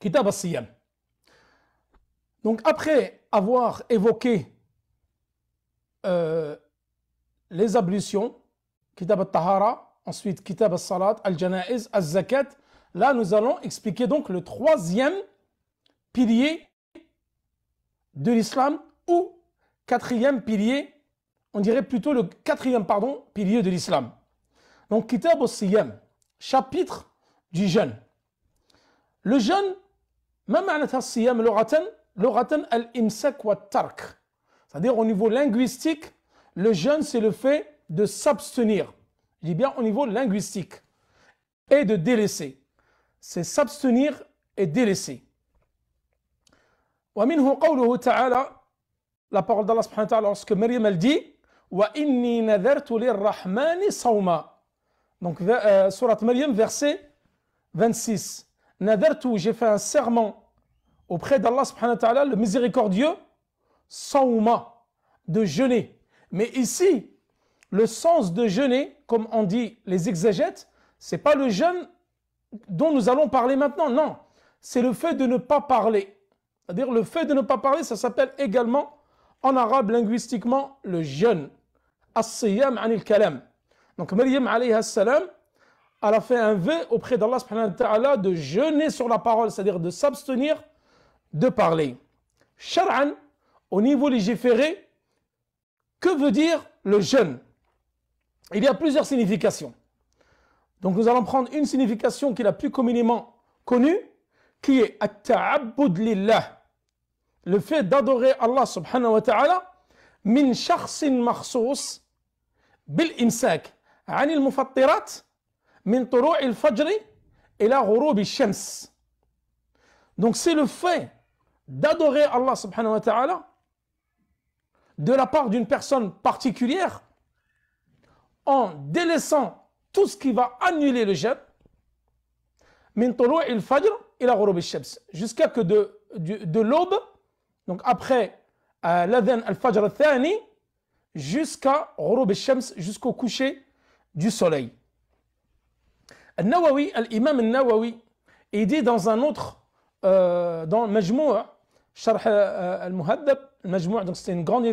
Kitab al-Siyam. Donc après avoir évoqué euh, les ablutions, Kitab tahara ensuite Kitab al-Salat, al-Janaiz, al-Zakat, là nous allons expliquer donc le troisième pilier de l'islam ou quatrième pilier, on dirait plutôt le quatrième pardon, pilier de l'islam. Donc Kitab al-Siyam, chapitre du jeûne. Le jeûne ما معناتها الصيام لغة لغة الإمساك tark. c'est-à-dire au niveau linguistique le jeûne c'est le fait de s'abstenir je dis bien au niveau linguistique et de délaisser c'est s'abstenir et délaisser ومنه قوله تعالى la parole d'Allah subhanahu wa ta'ala lorsque Maryam elle dit وإني نذرت للرحمن صوما donc euh, Maryam verset 26 Nadartu, j'ai fait un serment auprès d'Allah subhanahu wa ta'ala, le miséricordieux, ouma de jeûner. Mais ici, le sens de jeûner, comme on dit les exégètes, c'est pas le jeûne dont nous allons parler maintenant, non. C'est le fait de ne pas parler. C'est-à-dire le fait de ne pas parler, ça s'appelle également en arabe linguistiquement le jeûne. As-siyam anil kalam. Donc Maryam alayhi salam, elle a fait un vœu auprès d'Allah subhanahu wa ta'ala de jeûner sur la parole, c'est-à-dire de s'abstenir de parler. Char'an, au niveau légiféré, que veut dire le jeûne Il y a plusieurs significations. Donc nous allons prendre une signification qui est la plus communément connue, qui est at lillah, le fait d'adorer Allah subhanahu wa ta'ala, min shakhsin makhsous bil imsak, anil mufattirat, donc c'est le fait d'adorer Allah subhanahu wa ta'ala de la part d'une personne particulière en délaissant tout ce qui va annuler le jeûne. jusqu'à que de, l'aube donc après euh, al-fajr thani jusqu'à jusqu'au coucher du soleil. Al-Nawawi, l'imam al-Nawawi, il dit dans un autre, euh, dans Majmou' Sharh euh, c'est une grande euh,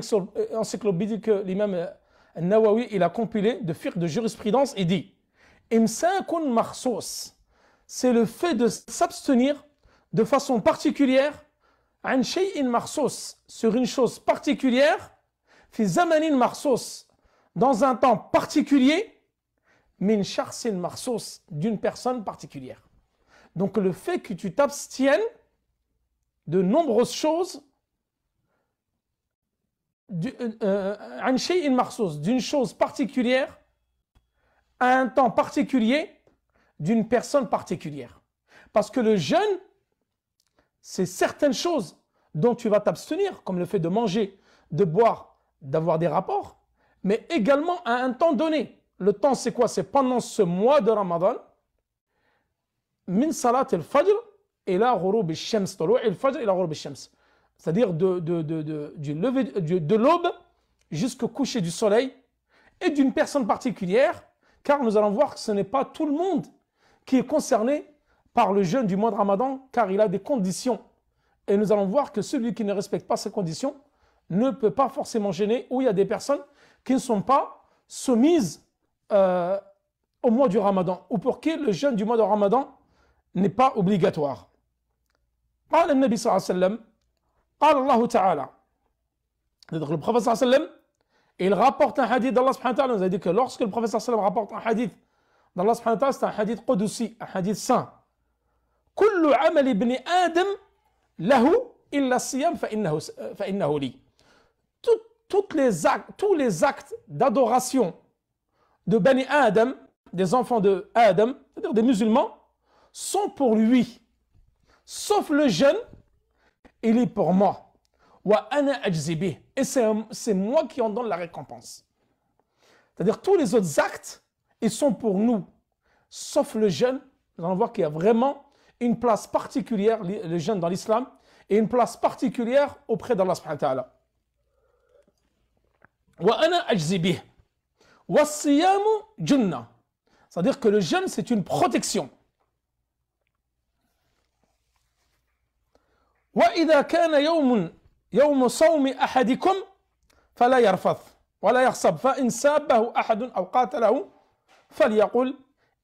encyclopédie que l'imam al-Nawawi il a compilé de fiqh de jurisprudence, et dit c'est le fait de s'abstenir de façon particulière an shay'in marsos, sur une chose particulière, fi zamanin marsos, dans un temps particulier, c'est une marsos, d'une personne particulière. Donc le fait que tu t'abstiennes de nombreuses choses, euh, euh, d'une chose particulière, à un temps particulier, d'une personne particulière. Parce que le jeûne, c'est certaines choses dont tu vas t'abstenir, comme le fait de manger, de boire, d'avoir des rapports, mais également à un temps donné le temps c'est quoi C'est pendant ce mois de Ramadan, min salat el fajr la ghurub shams el fajr la cest C'est-à-dire de, du lever, de, l'aube jusqu'au coucher du soleil et d'une personne particulière, car nous allons voir que ce n'est pas tout le monde qui est concerné par le jeûne du mois de Ramadan, car il a des conditions. Et nous allons voir que celui qui ne respecte pas ces conditions ne peut pas forcément gêner, où il y a des personnes qui ne sont pas soumises euh, au mois du ramadan ou pour qui le jeûne du mois de ramadan n'est pas obligatoire. قال النبي صلى الله عليه وسلم قال الله تعالى le prophète صلى الله عليه il rapporte un hadith d'Allah subhanahu wa ta'ala nous a dit que lorsque le prophète sallam alaihi wasallam rapporte un hadith d'Allah subhanahu wa ta'ala c'est un hadith qudsi un hadith saint كل عمل ابن آدم له إلا الصيام فإنه فإنه لي toutes tous les actes d'adoration de Bani Adam, des enfants de Adam, c'est-à-dire des musulmans, sont pour lui, sauf le jeune, il est pour moi. Wa ana Et c'est moi qui en donne la récompense. C'est-à-dire tous les autres actes, ils sont pour nous, sauf le jeûne. Nous allons voir qu'il y a vraiment une place particulière, le jeûne dans l'islam, et une place particulière auprès d'Allah subhanahu wa ta'ala. Wa والصيام جنة صديق que le jeûne c'est une protection وإذا كان يوم يوم صوم أحدكم فلا يرفض ولا يغصب فإن سابه أحد أو قاتله فليقل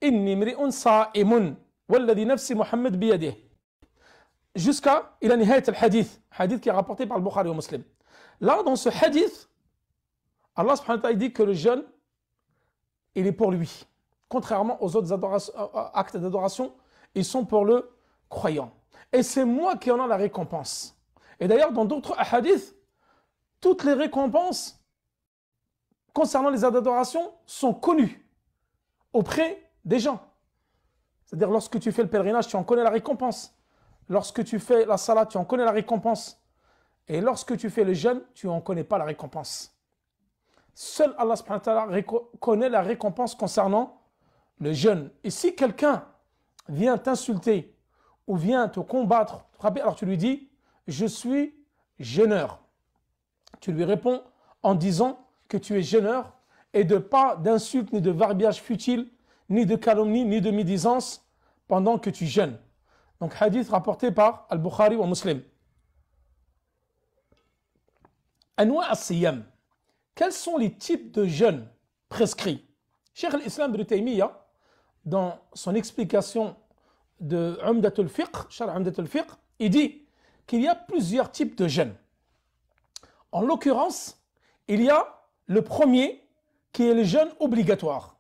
إني امرئ صائم والذي نفس محمد بيده jusqu'à إلى نهاية الحديث حديث كي rapporté par البخاري ومسلم لا dans ce hadith Allah subhanahu wa ta'ala dit il est pour lui. Contrairement aux autres euh, euh, actes d'adoration, ils sont pour le croyant. Et c'est moi qui en ai la récompense. Et d'ailleurs, dans d'autres hadiths, toutes les récompenses concernant les adorations sont connues auprès des gens. C'est-à-dire, lorsque tu fais le pèlerinage, tu en connais la récompense. Lorsque tu fais la salat, tu en connais la récompense. Et lorsque tu fais le jeûne, tu n'en connais pas la récompense seul Allah subhanahu connaît la récompense concernant le jeûne. Et si quelqu'un vient t'insulter ou vient te combattre, alors tu lui dis Je suis jeûneur. Tu lui réponds en disant que tu es jeûneur et de pas d'insultes, ni de verbiage futile, ni de calomnie, ni de médisance pendant que tu jeûnes. Donc, hadith rapporté par Al-Bukhari ou Muslim. Anwa as-siyam. Quels sont les types de jeûnes prescrits Cheikh islam dans son explication de Umdatul Fiqh, Fiqh, il dit qu'il y a plusieurs types de jeûnes. En l'occurrence, il y a le premier qui est le jeûne obligatoire.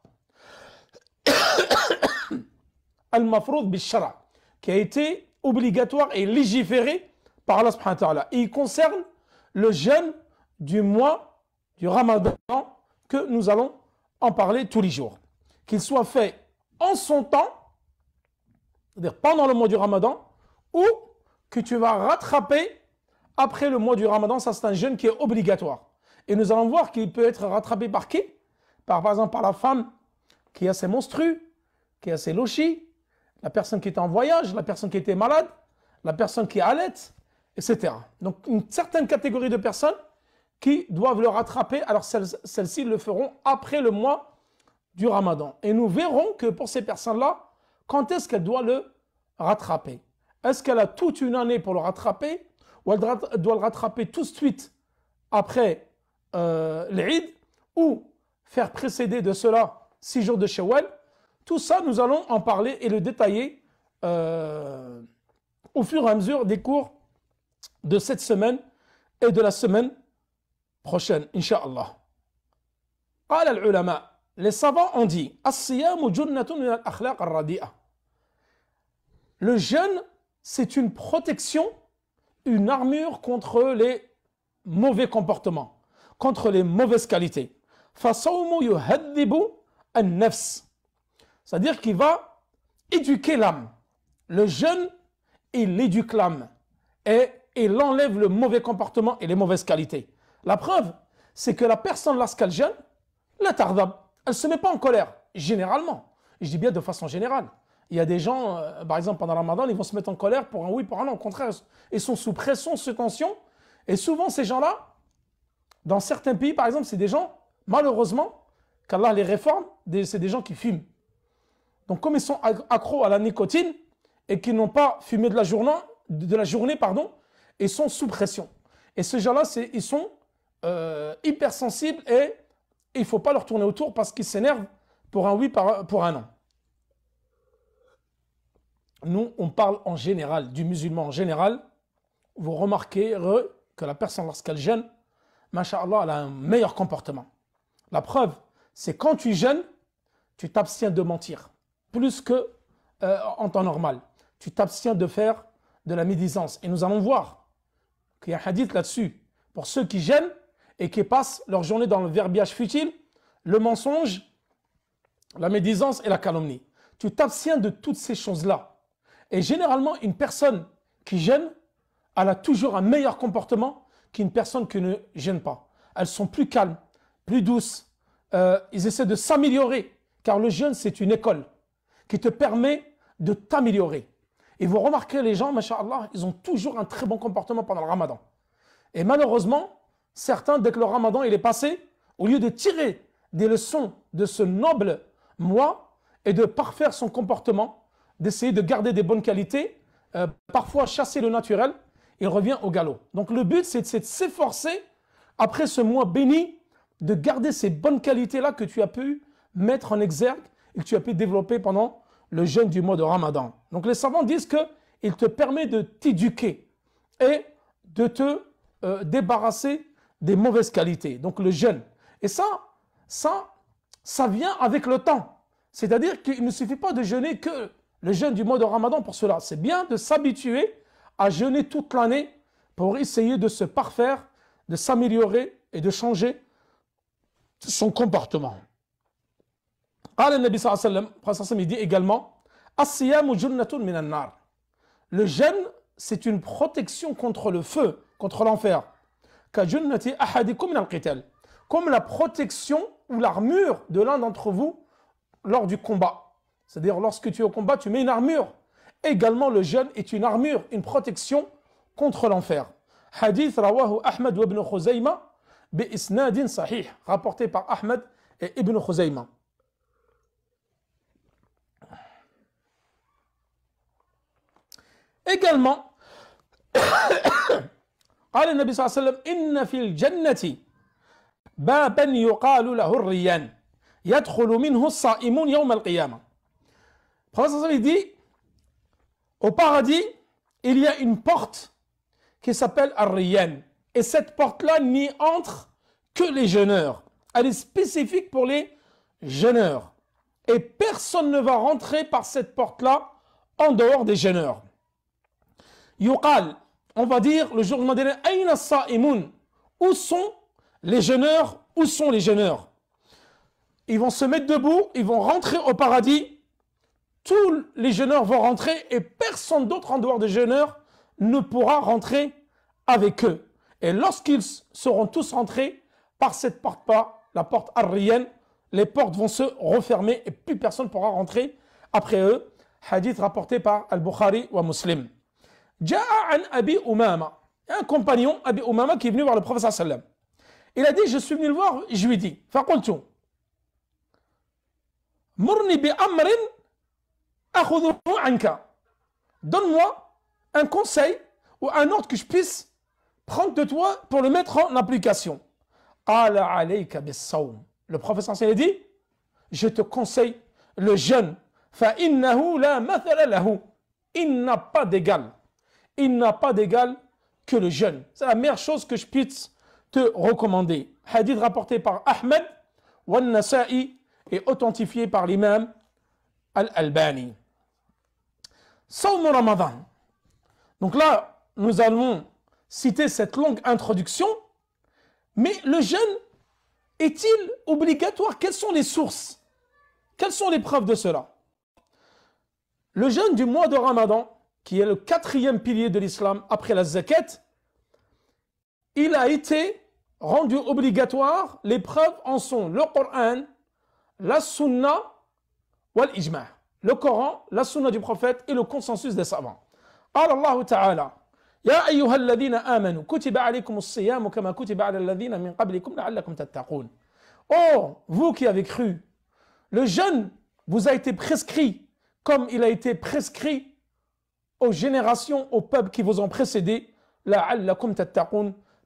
Al-Mafroud Bishara, qui a été obligatoire et légiféré par Allah subhanahu il concerne le jeûne du mois du ramadan que nous allons en parler tous les jours. Qu'il soit fait en son temps, c'est-à-dire pendant le mois du ramadan, ou que tu vas rattraper après le mois du ramadan, ça c'est un jeûne qui est obligatoire. Et nous allons voir qu'il peut être rattrapé par qui par, exemple par la femme qui a ses monstrues, qui a ses lochis, la personne qui était en voyage, la personne qui était malade, la personne qui allait, etc. Donc une certaine catégorie de personnes qui doivent le rattraper, alors celles-ci le feront après le mois du ramadan. Et nous verrons que pour ces personnes-là, quand est-ce qu'elle doit le rattraper Est-ce qu'elle a toute une année pour le rattraper Ou elle doit le rattraper tout de suite après euh, l'Eid Ou faire précéder de cela six jours de Shawwal Tout ça, nous allons en parler et le détailler euh, au fur et à mesure des cours de cette semaine et de la semaine prochaine, Inch'Allah. Les savants ont dit Le jeûne, c'est une protection, une armure contre les mauvais comportements, contre les mauvaises qualités. C'est-à-dire qu'il va éduquer l'âme. Le jeûne, il éduque l'âme et il enlève le mauvais comportement et les mauvaises qualités. La preuve, c'est que la personne lorsqu'elle gêne, la tardab, elle ne se met pas en colère, généralement. Je dis bien de façon générale. Il y a des gens, euh, par exemple, pendant Ramadan, ils vont se mettre en colère pour un oui, pour un non. Au contraire, ils sont sous pression, sous tension. Et souvent, ces gens-là, dans certains pays, par exemple, c'est des gens, malheureusement, qu'Allah les réforme, c'est des gens qui fument. Donc, comme ils sont accros à la nicotine et qu'ils n'ont pas fumé de la journée, de la journée pardon, ils sont sous pression. Et ces gens-là, ils sont euh, hypersensibles et il ne faut pas leur tourner autour parce qu'ils s'énervent pour un oui, par, pour un non. Nous, on parle en général, du musulman en général. Vous remarquez que la personne, lorsqu'elle jeûne, masha'Allah, elle a un meilleur comportement. La preuve, c'est quand tu jeûnes, tu t'abstiens de mentir, plus que euh, en temps normal. Tu t'abstiens de faire de la médisance. Et nous allons voir qu'il y a un hadith là-dessus. Pour ceux qui jeûnent, et qui passent leur journée dans le verbiage futile, le mensonge, la médisance et la calomnie. Tu t'abstiens de toutes ces choses-là. Et généralement, une personne qui gêne, elle a toujours un meilleur comportement qu'une personne qui ne gêne pas. Elles sont plus calmes, plus douces. Euh, ils essaient de s'améliorer, car le jeûne, c'est une école qui te permet de t'améliorer. Et vous remarquez, les gens, machallah, ils ont toujours un très bon comportement pendant le ramadan. Et malheureusement, Certains, dès que le ramadan il est passé, au lieu de tirer des leçons de ce noble mois et de parfaire son comportement, d'essayer de garder des bonnes qualités, euh, parfois chasser le naturel, il revient au galop. Donc le but, c'est de s'efforcer, après ce mois béni, de garder ces bonnes qualités-là que tu as pu mettre en exergue et que tu as pu développer pendant le jeûne du mois de Ramadan. Donc les savants disent qu'il te permet de t'éduquer et de te euh, débarrasser des mauvaises qualités, donc le jeûne. Et ça, ça, ça vient avec le temps. C'est-à-dire qu'il ne suffit pas de jeûner que le jeûne du mois de Ramadan pour cela. C'est bien de s'habituer à jeûner toute l'année pour essayer de se parfaire, de s'améliorer et de changer son comportement. dit également Le jeûne, c'est une protection contre le feu, contre l'enfer. Comme la protection ou l'armure de l'un d'entre vous lors du combat. C'est-à-dire lorsque tu es au combat, tu mets une armure. Également le jeûne est une armure, une protection contre l'enfer. Hadith rawahu Ahmad ibn Khuzayma bi sahih, rapporté par Ahmad et Ibn Khuzayma. Également, قال au paradis il y a une porte qui s'appelle ar et cette porte là n'y entre que les jeûneurs elle est spécifique pour les jeûneurs et personne ne va rentrer par cette porte là en dehors des jeûneurs on va dire le jour du Mandela, Aïna où sont les jeûneurs Où sont les jeûneurs Ils vont se mettre debout, ils vont rentrer au paradis, tous les jeûneurs vont rentrer et personne d'autre en dehors des jeûneurs ne pourra rentrer avec eux. Et lorsqu'ils seront tous rentrés par cette porte-là, la porte arrienne, les portes vont se refermer et plus personne ne pourra rentrer après eux. Hadith rapporté par Al-Bukhari ou Muslim un compagnon, Abi Umama, qui est venu voir le professeur sallam. Il a dit, je suis venu le voir, je lui ai dit, Donne-moi un conseil ou un ordre que je puisse prendre de toi pour le mettre en application. Le professeur sallam a dit, je te conseille le jeûne. Il n'a pas d'égal il n'a pas d'égal que le jeûne. C'est la meilleure chose que je puisse te recommander. Hadith rapporté par Ahmed, Wan Nasa'i et authentifié par l'imam Al-Albani. Saum Ramadan. Donc là, nous allons citer cette longue introduction, mais le jeûne est-il obligatoire Quelles sont les sources Quelles sont les preuves de cela Le jeûne du mois de Ramadan, qui est le quatrième pilier de l'islam après la zakat, il a été rendu obligatoire, les preuves en sont le Coran, la sunna, et l'Ijma' Le Coran, la sunna du prophète et le consensus des savants. Allah Ta'ala, يا أيها الذين آمنوا كتب عليكم الصيام كما كتب على الذين من قبلكم لعلكم تتقون Oh, vous qui avez cru, le jeûne vous a été prescrit comme il a été prescrit aux générations, aux peuples qui vous ont précédés,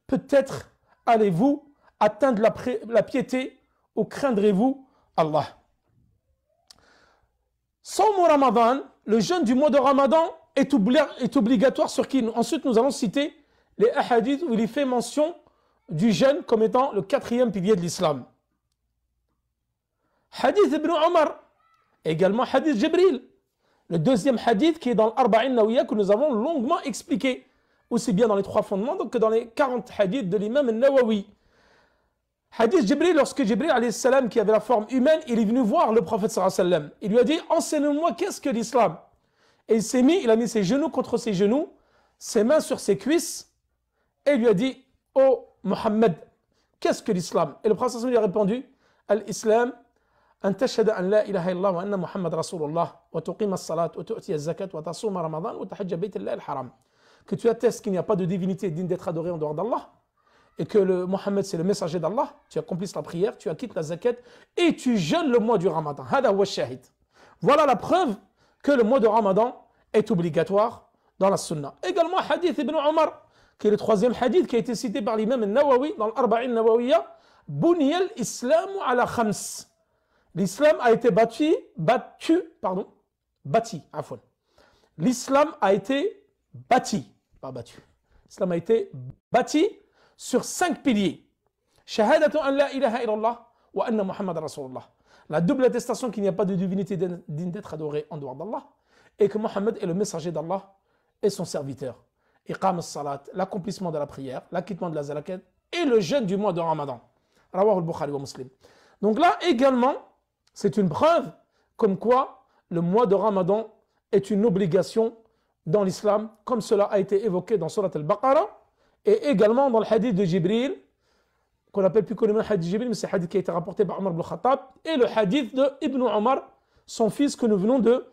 peut-être allez-vous atteindre la, piété ou craindrez-vous Allah. Sans Ramadan, le jeûne du mois de Ramadan est, obligatoire sur qui Ensuite, nous allons citer les hadiths où il fait mention du jeûne comme étant le quatrième pilier de l'islam. Hadith Ibn Omar, également hadith Jibril, le deuxième hadith qui est dans l'Arba'in Nawiya que nous avons longuement expliqué, aussi bien dans les trois fondements que dans les 40 hadiths de l'imam Nawawi. Hadith Jibril, lorsque Jibril salam, qui avait la forme humaine, il est venu voir le prophète sallam. Il lui a dit, enseigne-moi qu'est-ce que l'islam Et il s'est mis, il a mis ses genoux contre ses genoux, ses mains sur ses cuisses, et il lui a dit, oh Mohammed, qu'est-ce que l'islam Et le prophète lui a répondu, l'islam أن تشهد أن لا إله إلا الله وأن محمد رسول الله وتقيم الصلاة وتؤتي الزكاة وتصوم رمضان وتحج بيت الله الحرام que tu attestes qu'il n'y a pas de divinité digne d'être adorée en dehors d'Allah et que le Mohammed c'est le messager d'Allah tu accomplisses la prière tu acquittes la zakat et tu jeûnes le mois du Ramadan hada wa shahid voilà la preuve que le mois de Ramadan est obligatoire dans la sunna également hadith ibn Omar qui est le troisième hadith qui a été cité par l'imam Nawawi dans l'Arba'in Nawawiya Bunyal Islam ala khams L'islam a été battu, battu, pardon, bâti, afon. L'islam a été bâti, pas battu. L'islam a été bâti sur cinq piliers. Shahadatu an la ilaha illallah wa anna Muhammad Rasulullah. La double attestation qu'il n'y a pas de divinité digne d'être adorée en dehors d'Allah et que Muhammad est le messager d'Allah et son serviteur. Iqam salat, l'accomplissement de la prière, l'acquittement de la zalaqat et le jeûne du mois de Ramadan. Rawah al-Bukhari wa Muslim. Donc là également, c'est une preuve comme quoi le mois de Ramadan est une obligation dans l'islam, comme cela a été évoqué dans Surat al-Baqarah et également dans le hadith de Jibril, qu'on appelle plus que le hadith de Jibril, mais c'est le hadith qui a été rapporté par Omar ibn Khattab, et le hadith de Ibn Omar, son fils que nous venons de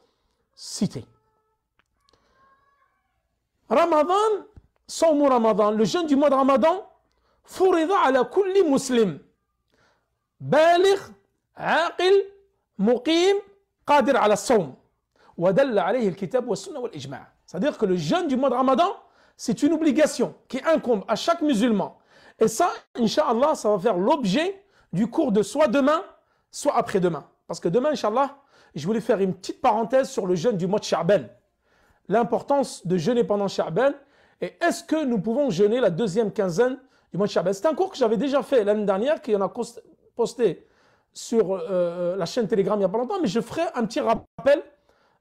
citer. Ramadan, mot Ramadan, le jeûne du mois de Ramadan, Fourida ala kulli muslim, baligh, aqil, مقيم قادر على الصوم ودل عليه الكتاب c'est-à-dire que le jeûne du mois de Ramadan c'est une obligation qui incombe à chaque musulman et ça Inch'Allah ça va faire l'objet du cours de soit demain soit après-demain parce que demain Inch'Allah je voulais faire une petite parenthèse sur le jeûne du mois de Charbel, l'importance de jeûner pendant Charbel, et est-ce que nous pouvons jeûner la deuxième quinzaine du mois de Sha'ban c'est un cours que j'avais déjà fait l'année dernière qui en a posté sur euh, euh, la chaîne Telegram il n'y a pas longtemps, mais je ferai un petit rappel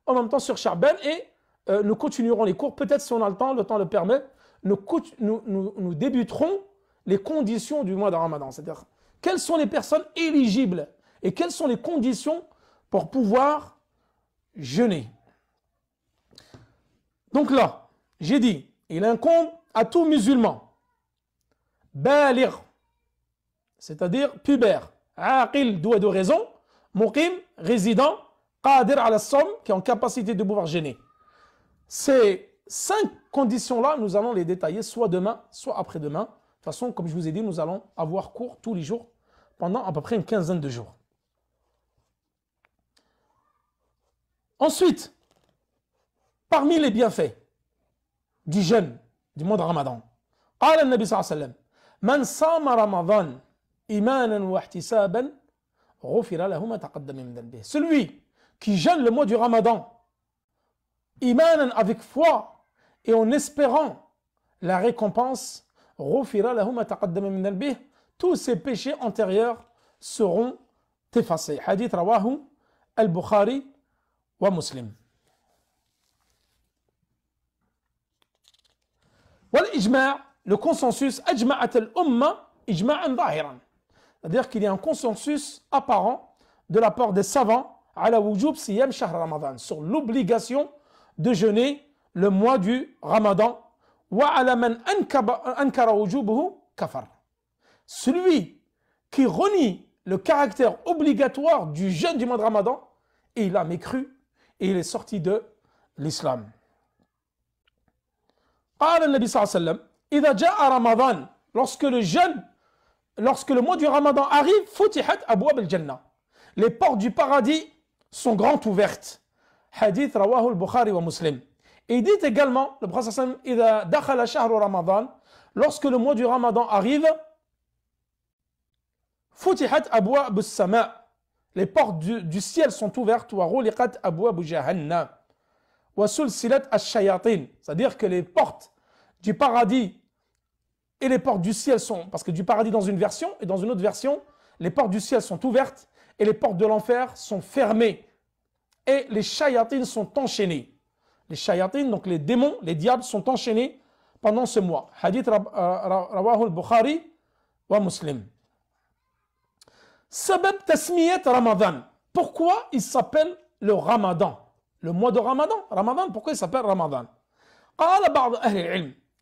en même temps sur Charbel et euh, nous continuerons les cours. Peut-être si on a le temps, le temps le permet, nous, débuterons les conditions du mois de Ramadan. C'est-à-dire, quelles sont les personnes éligibles et quelles sont les conditions pour pouvoir jeûner. Donc là, j'ai dit, il incombe à tout musulman, balir, c'est-à-dire pubère, aqil, doué de raison, muqim, résident, qadir somme, qui est en capacité de pouvoir gêner. Ces cinq conditions-là, nous allons les détailler soit demain, soit après-demain. De toute façon, comme je vous ai dit, nous allons avoir cours tous les jours pendant à peu près une quinzaine de jours. Ensuite, parmi les bienfaits du jeûne du mois de Ramadan, قال Nabi صلى الله عليه وسلم إيمانا واحتسابا غفر له ما تقدم من ذنبه celui qui jeûne le mois du Ramadan إيمانا avec foi et en espérant la récompense غفر له ما تقدم من ذنبه tous ses péchés antérieurs seront effacés حديث رواه البخاري ومسلم والإجماع le consensus أجمعت الأمة إجماعا ظاهرا C'est-à-dire qu'il y a un consensus apparent de la part des savants à la wujub sur l'obligation de jeûner le mois du ramadan wa kafar. Celui qui renie le caractère obligatoire du jeûne du mois de ramadan, il a mécru et il est sorti de l'islam. قال النبي صلى الله عليه وسلم lorsque le jeûne lorsque le mois du ramadan arrive, Futihat abu al-Jannah. Les portes du paradis sont grandes ouvertes. Hadith rawahu al-Bukhari wa Muslim. Et il dit également, le prophète sallam, dakhala shahru ramadan, lorsque le mois du ramadan arrive, Futihat abu abu sama Les portes du, ciel sont ouvertes. Wa ruliqat abu jannah Wa silat al-Shayatin. C'est-à-dire que les portes du paradis et les portes du ciel sont, parce que du paradis dans une version et dans une autre version, les portes du ciel sont ouvertes et les portes de l'enfer sont fermées. Et les chayatines sont enchaînées. Les chayatines, donc les démons, les diables sont enchaînés pendant ce mois. Hadith euh, Rawahu bukhari wa Muslim. Sabab tasmiyat Ramadan. Pourquoi il s'appelle le Ramadan Le mois de Ramadan. Ramadan, pourquoi il s'appelle Ramadan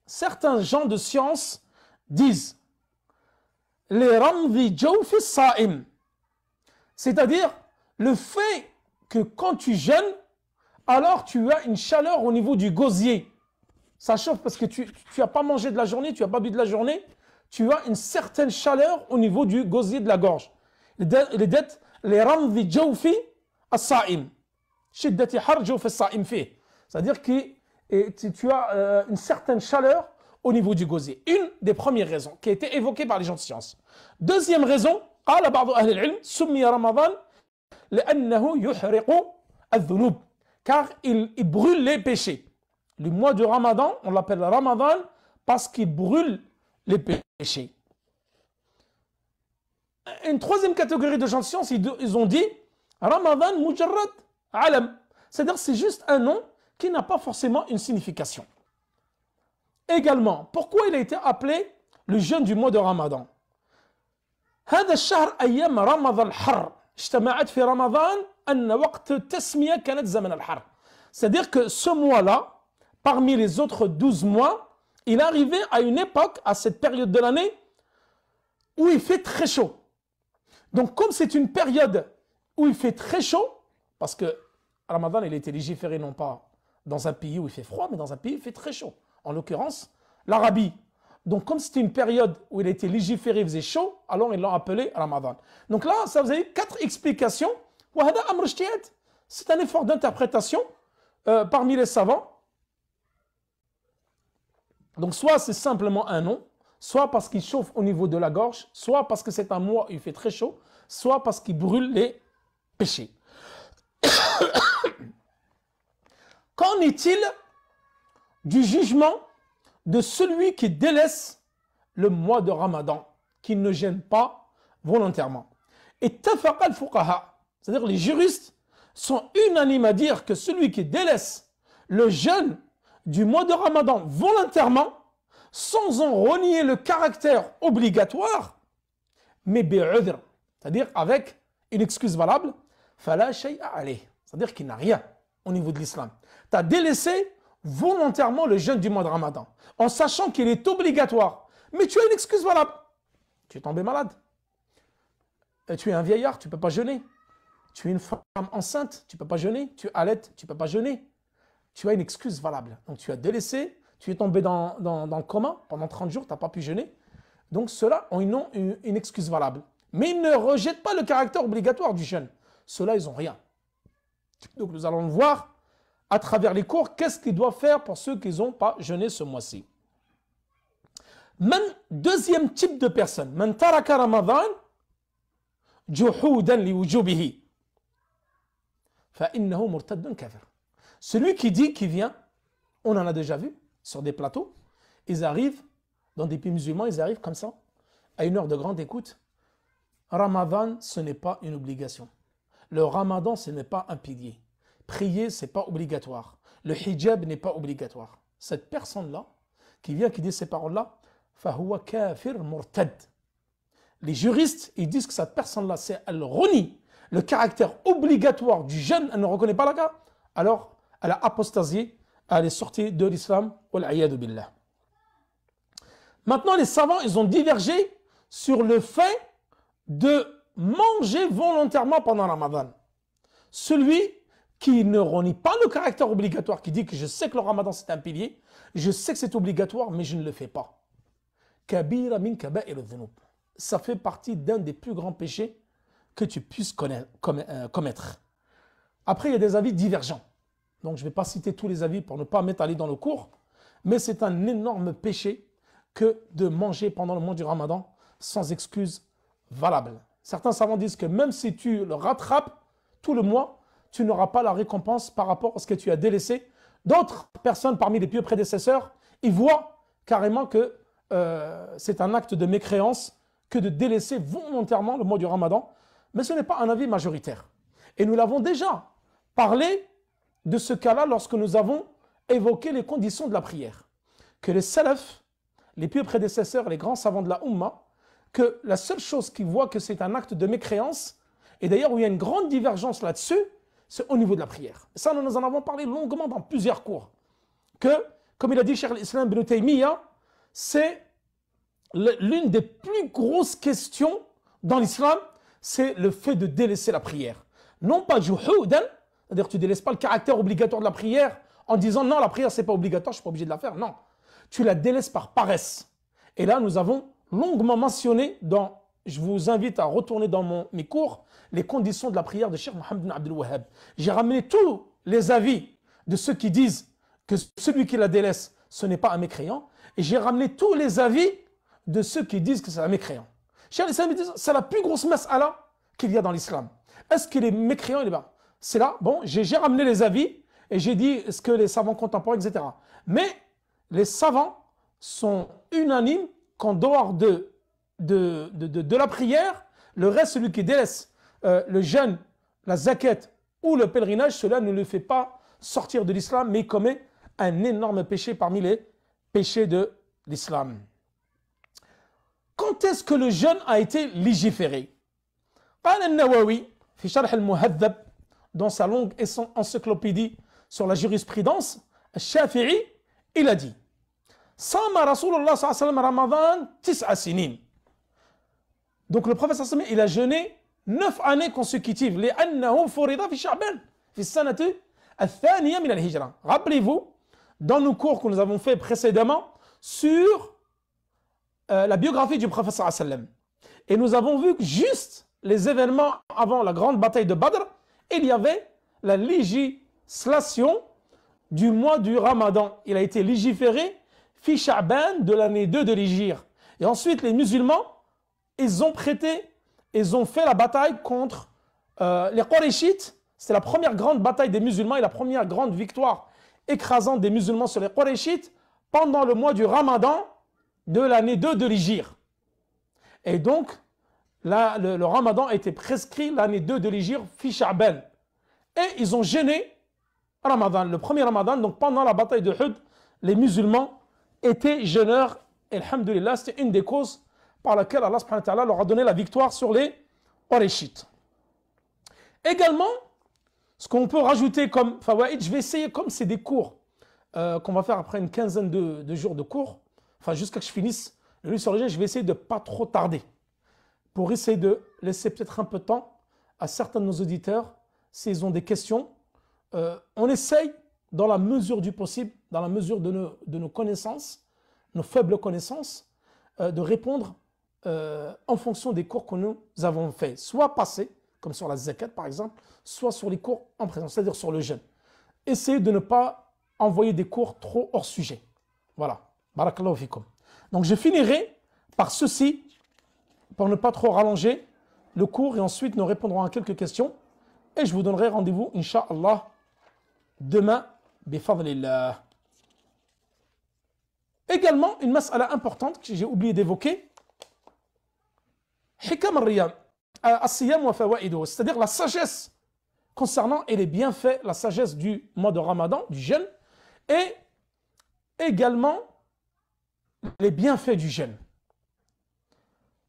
Certains gens de science disent les ramvi sa'im, c'est-à-dire le fait que quand tu jeûnes, alors tu as une chaleur au niveau du gosier. Ça chauffe parce que tu n'as pas mangé de la journée, tu n'as pas bu de la journée, tu as une certaine chaleur au niveau du gosier de la gorge. Les dettes, les ramvi jawfi cest C'est-à-dire que tu as euh, une certaine chaleur au niveau du gosier. Une des premières raisons qui a été évoquée par les gens de science. Deuxième raison, car il, brûle les péchés. Le mois de Ramadan, on l'appelle Ramadan parce qu'il brûle les péchés. Une troisième catégorie de gens de science, ils, ont dit Ramadan Mujarrad Alam. C'est-à-dire c'est juste un nom qui n'a pas forcément une signification. Également, pourquoi il a été appelé le jeûne du mois de Ramadan c'est-à-dire que ce mois-là parmi les autres 12 mois il arrivait à une époque à cette période de l'année où il fait très chaud donc comme c'est une période où il fait très chaud parce que Ramadan il était légiféré non pas dans un pays où il fait froid mais dans un pays où il fait très chaud en l'occurrence l'Arabie. Donc comme c'était une période où il était légiféré, il faisait chaud, alors ils l'ont appelé Ramadan. Donc là, ça vous avez quatre explications. C'est un effort d'interprétation euh, parmi les savants. Donc soit c'est simplement un nom, soit parce qu'il chauffe au niveau de la gorge, soit parce que c'est un mois il fait très chaud, soit parce qu'il brûle les péchés. Qu'en est-il du jugement de celui qui délaisse le mois de Ramadan, qui ne gêne pas volontairement. Et tafaqa al cest c'est-à-dire les juristes, sont unanimes à dire que celui qui délaisse le jeûne du mois de Ramadan volontairement, sans en renier le caractère obligatoire, mais bi'udr, c'est-à-dire avec une excuse valable, fala shay'a alayh, c'est-à-dire qu'il n'a rien au niveau de l'islam. Tu as délaissé volontairement le jeûne du mois de Ramadan, en sachant qu'il est obligatoire. Mais tu as une excuse valable. Tu es tombé malade. tu es un vieillard, tu ne peux pas jeûner. Tu es une femme enceinte, tu ne peux pas jeûner. Tu es allaites, tu ne peux pas jeûner. Tu as une excuse valable. Donc tu as délaissé, tu es tombé dans, le coma pendant 30 jours, tu n'as pas pu jeûner. Donc ceux-là ont une, une, excuse valable. Mais ils ne rejettent pas le caractère obligatoire du jeûne. Ceux-là, ils n'ont rien. Donc nous allons le voir à travers les cours, qu'est-ce qu'ils doivent faire pour ceux qui n'ont pas jeûné ce mois-ci. Deuxième type de personne, ramadan, Celui qui dit qu'il vient, on en a déjà vu sur des plateaux, ils arrivent dans des pays musulmans, ils arrivent comme ça, à une heure de grande écoute. Ramadan, ce n'est pas une obligation. Le ramadan, ce n'est pas un pilier prier, c'est pas obligatoire. Le hijab n'est pas obligatoire. Cette personne-là, qui vient, qui dit ces paroles-là, kafir murtad. Les juristes, ils disent que cette personne-là, c'est elle renie le caractère obligatoire du jeune, elle ne reconnaît pas la cas, alors elle a apostasié, elle est sortie de l'islam, billah. Maintenant, les savants, ils ont divergé sur le fait de manger volontairement pendant Ramadan. Celui qui ne renie pas le caractère obligatoire, qui dit que je sais que le ramadan c'est un pilier, je sais que c'est obligatoire, mais je ne le fais pas. Kabira min Ça fait partie d'un des plus grands péchés que tu puisses euh, commettre. Après, il y a des avis divergents. Donc, je ne vais pas citer tous les avis pour ne pas m'étaler dans le cours, mais c'est un énorme péché que de manger pendant le mois du ramadan sans excuse valable. Certains savants disent que même si tu le rattrapes tout le mois, tu n'auras pas la récompense par rapport à ce que tu as délaissé. D'autres personnes parmi les pieux prédécesseurs, ils voient carrément que euh, c'est un acte de mécréance que de délaisser volontairement le mois du ramadan. Mais ce n'est pas un avis majoritaire. Et nous l'avons déjà parlé de ce cas-là lorsque nous avons évoqué les conditions de la prière. Que les salafs, les pieux prédécesseurs, les grands savants de la Oumma, que la seule chose qu'ils voient que c'est un acte de mécréance, et d'ailleurs où il y a une grande divergence là-dessus, c'est au niveau de la prière. Ça, nous en avons parlé longuement dans plusieurs cours. Que, comme il a dit cher l'Islam c'est l'une des plus grosses questions dans l'islam, c'est le fait de délaisser la prière. Non pas juhudan, c'est-à-dire tu délaisses pas le caractère obligatoire de la prière en disant non, la prière n'est pas obligatoire, je suis pas obligé de la faire. Non, tu la délaisses par paresse. Et là, nous avons longuement mentionné dans je vous invite à retourner dans mon, mes cours, les conditions de la prière de Cheikh Mohamed Abdel Wahab. J'ai ramené tous les avis de ceux qui disent que celui qui la délaisse, ce n'est pas un mécréant. Et j'ai ramené tous les avis de ceux qui disent que c'est un mécréant. Cheikh c'est la plus grosse masse Allah qu'il y a dans l'islam. Est-ce qu'il est mécréant Il est C'est là, bon, j'ai ramené les avis et j'ai dit ce que les savants contemporains, etc. Mais les savants sont unanimes qu'en dehors de de, de, la prière, le reste, celui qui délaisse euh, le jeûne, la zakat ou le pèlerinage, cela ne le fait pas sortir de l'islam, mais commet un énorme péché parmi les péchés de l'islam. Quand est-ce que le jeûne a été légiféré dans sa longue encyclopédie sur la jurisprudence, Shafi'i, il a dit Sama Rasulullah sallallahu alayhi wa sallam Ramadan, sinin donc le prophète il a jeûné neuf années consécutives. Les Rappelez-vous, dans nos cours que nous avons fait précédemment sur euh, la biographie du prophète sallam. Et nous avons vu que juste les événements avant la grande bataille de Badr, il y avait la législation du mois du Ramadan. Il a été légiféré, fi de l'année 2 de l'Igir. Et ensuite, les musulmans ils ont prêté, ils ont fait la bataille contre euh, les Qurayshites. C'est la première grande bataille des musulmans et la première grande victoire écrasante des musulmans sur les Qurayshites pendant le mois du Ramadan de l'année 2 de l'Igir. Et donc, le, Ramadan a été prescrit l'année 2 de l'Igir, Abel. Et ils ont gêné Ramadan, le premier Ramadan, donc pendant la bataille de Hud, les musulmans étaient jeûneurs. Et alhamdulillah, c'était une des causes par laquelle Allah subhanahu wa leur a donné la victoire sur les Oreshites. Également, ce qu'on peut rajouter comme fawaid, je vais essayer, comme c'est des cours euh, qu'on va faire après une quinzaine de, jours de cours, enfin jusqu'à que je finisse le livre sur le je vais essayer de ne pas trop tarder pour essayer de laisser peut-être un peu de temps à certains de nos auditeurs s'ils ont des questions. Euh, on essaye, dans la mesure du possible, dans la mesure de nos, connaissances, nos faibles connaissances, euh, de répondre euh, en fonction des cours que nous avons faits, soit passés, comme sur la zakat par exemple, soit sur les cours en présence, c'est-à-dire sur le jeûne. Essayez de ne pas envoyer des cours trop hors sujet. Voilà. Barakallahu fikum. Donc je finirai par ceci, pour ne pas trop rallonger le cours, et ensuite nous répondrons à quelques questions. Et je vous donnerai rendez-vous, inshallah demain, bifadlillah. Également, une masse la importante que j'ai oublié d'évoquer, euh, c'est-à-dire la sagesse concernant et les bienfaits, la sagesse du mois de Ramadan, du jeûne, et également les bienfaits du jeûne.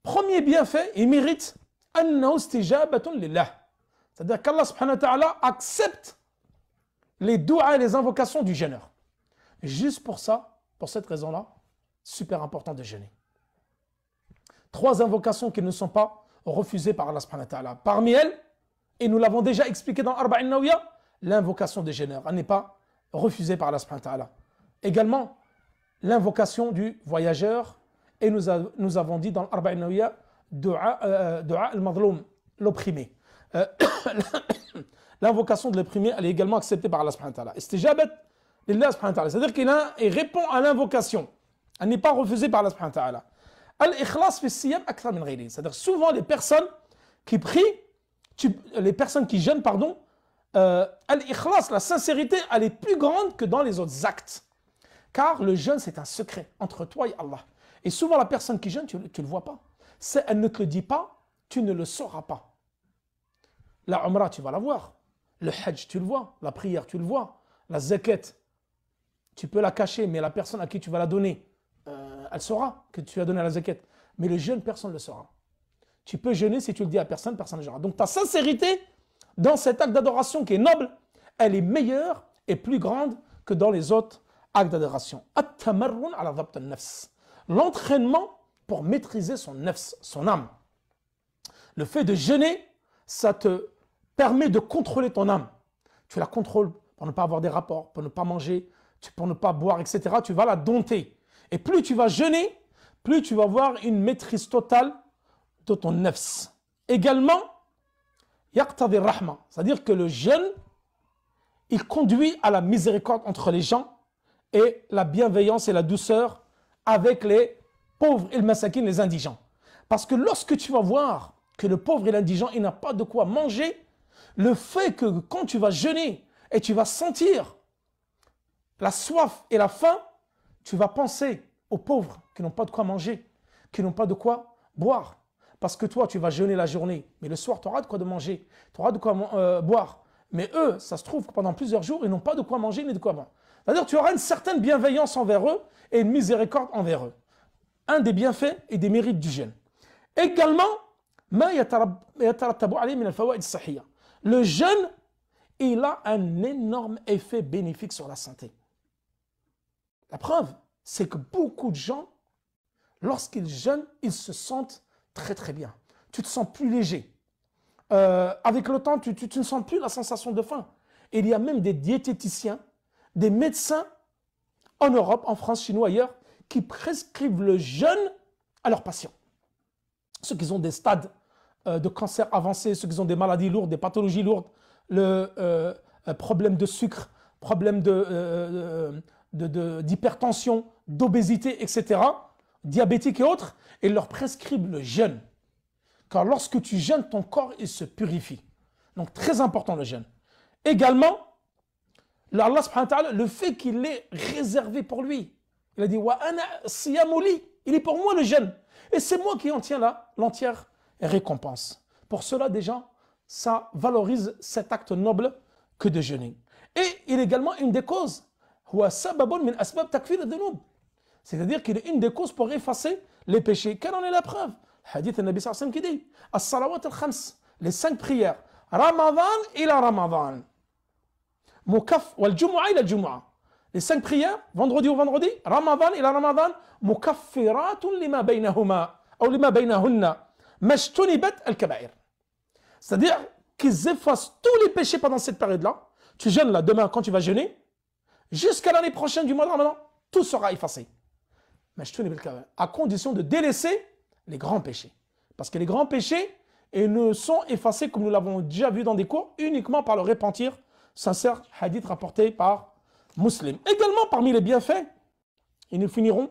Premier bienfait, il mérite c'est-à-dire qu'Allah subhanahu wa ta'ala accepte les doigts et les invocations du jeûneur. Juste pour ça, pour cette raison-là, super important de jeûner. Trois invocations qui ne sont pas refusées par Allah subhanahu wa ta'ala. Parmi elles, et nous l'avons déjà expliqué dans Arba'in l'invocation des gêneurs, elle n'est pas refusée par Allah subhanahu wa ta'ala. Également, l'invocation du voyageur, et nous, nous avons dit dans Arba'in Nawiya, euh, Dua, al-Madloum, l'opprimé. Euh, l'invocation de l'opprimé, elle est également acceptée par Allah subhanahu wa ta'ala. C'est-à-dire qu'il répond à l'invocation. Elle n'est pas refusée par Allah subhanahu wa ta'ala. Al-Ikhlas C'est-à-dire souvent les personnes qui prient, les personnes qui jeûnent, pardon, euh, al la sincérité, elle est plus grande que dans les autres actes. Car le jeûne, c'est un secret entre toi et Allah. Et souvent, la personne qui jeûne, tu ne le vois pas. Si elle ne te le dit pas, tu ne le sauras pas. La Umrah, tu vas la voir. Le Hajj, tu le vois. La prière, tu le vois. La zakat, tu peux la cacher, mais la personne à qui tu vas la donner, euh, elle saura que tu as donné la zakat. Mais le jeûne, personne ne le saura. Tu peux jeûner si tu le dis à personne, personne ne saura. Donc ta sincérité dans cet acte d'adoration qui est noble, elle est meilleure et plus grande que dans les autres actes d'adoration. L'entraînement pour maîtriser son nefs, son âme. Le fait de jeûner, ça te permet de contrôler ton âme. Tu la contrôles pour ne pas avoir des rapports, pour ne pas manger, pour ne pas boire, etc. Tu vas la dompter. Et plus tu vas jeûner, plus tu vas avoir une maîtrise totale de ton nefs. Également, rahma, c'est-à-dire que le jeûne, il conduit à la miséricorde entre les gens et la bienveillance et la douceur avec les pauvres et les indigents. Parce que lorsque tu vas voir que le pauvre et l'indigent, il n'a pas de quoi manger, le fait que quand tu vas jeûner et tu vas sentir la soif et la faim, tu vas penser aux pauvres qui n'ont pas de quoi manger, qui n'ont pas de quoi boire. Parce que toi, tu vas jeûner la journée, mais le soir, tu auras de quoi manger, tu auras de quoi euh, boire. Mais eux, ça se trouve que pendant plusieurs jours, ils n'ont pas de quoi manger ni de quoi boire. cest dire tu auras une certaine bienveillance envers eux et une miséricorde envers eux. Un des bienfaits et des mérites du jeûne. Également, le jeûne, il a un énorme effet bénéfique sur la santé. La preuve, c'est que beaucoup de gens, lorsqu'ils jeûnent, ils se sentent très très bien. Tu te sens plus léger. Euh, avec le temps, tu, ne sens plus la sensation de faim. il y a même des diététiciens, des médecins en Europe, en France, chez nous, ailleurs, qui prescrivent le jeûne à leurs patients. Ceux qui ont des stades euh, de cancer avancés, ceux qui ont des maladies lourdes, des pathologies lourdes, le euh, problème de sucre, problème de, d'hypertension, d'obésité, etc., diabétique et autres, et leur prescrivent le jeûne. Car lorsque tu jeûnes, ton corps, il se purifie. Donc très important le jeûne. Également, Allah subhanahu le fait qu'il est réservé pour lui. Il a dit, Wa ana il est pour moi le jeûne. Et c'est moi qui en tiens là l'entière récompense. Pour cela, déjà, ça valorise cet acte noble que de jeûner. Et il est également une des causes هو سبب من أسباب تكفير الذنوب C'est-à-dire qu'il est une des causes pour effacer les péchés. Quelle en est la preuve Hadith de Nabi sallam qui dit As-salawat al-khams, les cinq prières. Ramadan ila Ramadan. Mukaf wal jumu'a ila jumu'a. Les cinq prières, vendredi au vendredi, Ramadan ila Ramadan, mukaffiratun lima baynahuma, ou lima baynahunna, mashtunibat al-kaba'ir. C'est-à-dire qu'ils effacent tous les péchés pendant cette période-là. Tu jeûnes là, demain, quand tu vas jeûner, jusqu'à l'année prochaine du mois de Ramadan, tout sera effacé. Mais je à condition de délaisser les grands péchés. Parce que les grands péchés ils ne sont effacés, comme nous l'avons déjà vu dans des cours, uniquement par le repentir sincère, hadith rapporté par Muslim. Également parmi les bienfaits, et nous finirons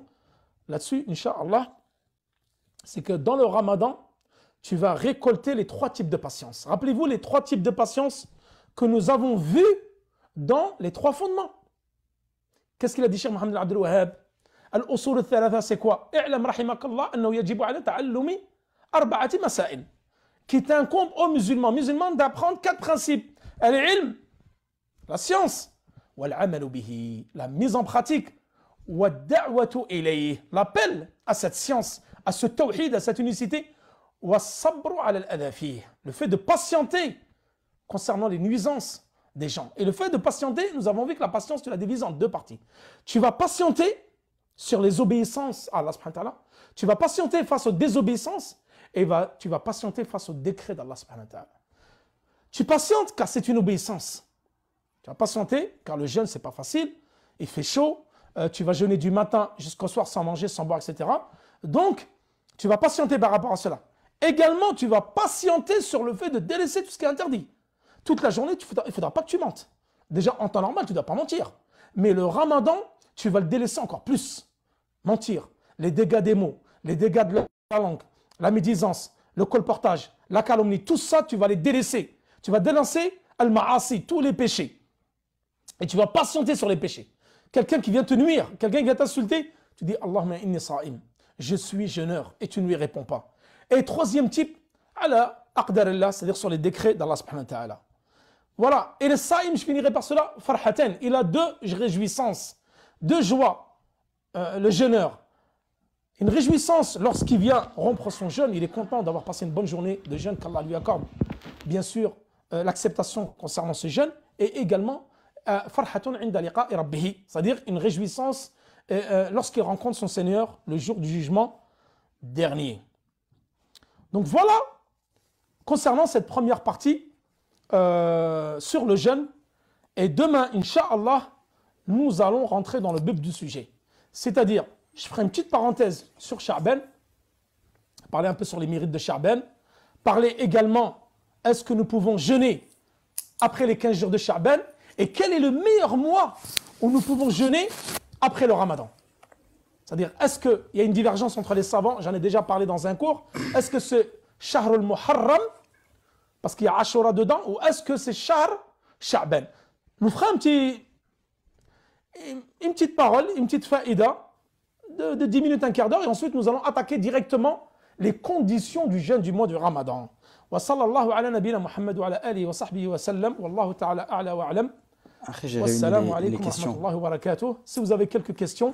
là-dessus, Inch'Allah, c'est que dans le ramadan, tu vas récolter les trois types de patience. Rappelez-vous les trois types de patience que nous avons vus dans les trois fondements. Qu'est-ce qu'il a dit, Cheikh Mohamed Abdel Wahhab Al-usul al-thalatha, c'est quoi I'lam rahimakallah annahu yajibu ala ta'allumi arba'ati masail. Qui t'incombe aux musulmans. Musulmans d'apprendre quatre principes. Al-ilm, la science. Wal-amalu bihi, la mise en pratique. Wad-da'watu ilayh, l'appel à cette science, à ce tawhid, à cette unicité. Wa-sabru ala al-adha Le fait de patienter concernant les nuisances des gens. Et le fait de patienter, nous avons vu que la patience, tu la divises en deux parties. Tu vas patienter sur les obéissances à Allah subhanahu Tu vas patienter face aux désobéissances et va, tu vas patienter face au décret d'Allah subhanahu Tu patientes car c'est une obéissance. Tu vas patienter car le jeûne, c'est pas facile. Il fait chaud. Euh, tu vas jeûner du matin jusqu'au soir sans manger, sans boire, etc. Donc, tu vas patienter par rapport à cela. Également, tu vas patienter sur le fait de délaisser tout ce qui est interdit. Toute la journée, tu il ne faudra pas que tu mentes. Déjà, en temps normal, tu ne dois pas mentir. Mais le ramadan, tu vas le délaisser encore plus. Mentir, les dégâts des mots, les dégâts de la langue, la médisance, le colportage, la calomnie, tout ça, tu vas les délaisser. Tu vas dénoncer al-ma'asi, tous les péchés. Et tu vas patienter sur les péchés. Quelqu'un qui vient te nuire, quelqu'un qui vient t'insulter, tu dis Allahumma inni sa'im, je suis jeûneur, et tu ne lui réponds pas. Et troisième type, ala Akdarullah, c'est-à-dire sur les décrets d'Allah subhanahu wa ta'ala. Voilà. Et le saïm, je finirai par cela, farhaten. Il a deux réjouissances, deux joies, euh, le jeûneur. Une réjouissance lorsqu'il vient rompre son jeûne, il est content d'avoir passé une bonne journée de jeûne qu'Allah lui accorde. Bien sûr, euh, l'acceptation concernant ce jeûne et également euh, farhatun Rabbihi. c'est-à-dire une réjouissance lorsqu'il rencontre son Seigneur le jour du jugement dernier. Donc voilà concernant cette première partie euh, sur le jeûne. Et demain, Inch'Allah, nous allons rentrer dans le but du sujet. C'est-à-dire, je ferai une petite parenthèse sur Charben, parler un peu sur les mérites de Charben, parler également, est-ce que nous pouvons jeûner après les 15 jours de Charben et quel est le meilleur mois où nous pouvons jeûner après le ramadan C'est-à-dire, est-ce qu'il y a une divergence entre les savants J'en ai déjà parlé dans un cours. Est-ce que ce Shahrul Muharram parce qu'il y a Ashura dedans, ou est-ce que c'est Shar, Sha'ban Nous ferons un petit, une petite parole, une petite faïda de, de 10 minutes, un quart d'heure, et ensuite nous allons attaquer directement les conditions du jeûne du mois du Ramadan. Wa sallallahu ala wa wa wa wa sallam آله ta'ala a'la wa wa Wa وأعلم alaikum wa rahmatullahi wa barakatuh. Si vous avez quelques questions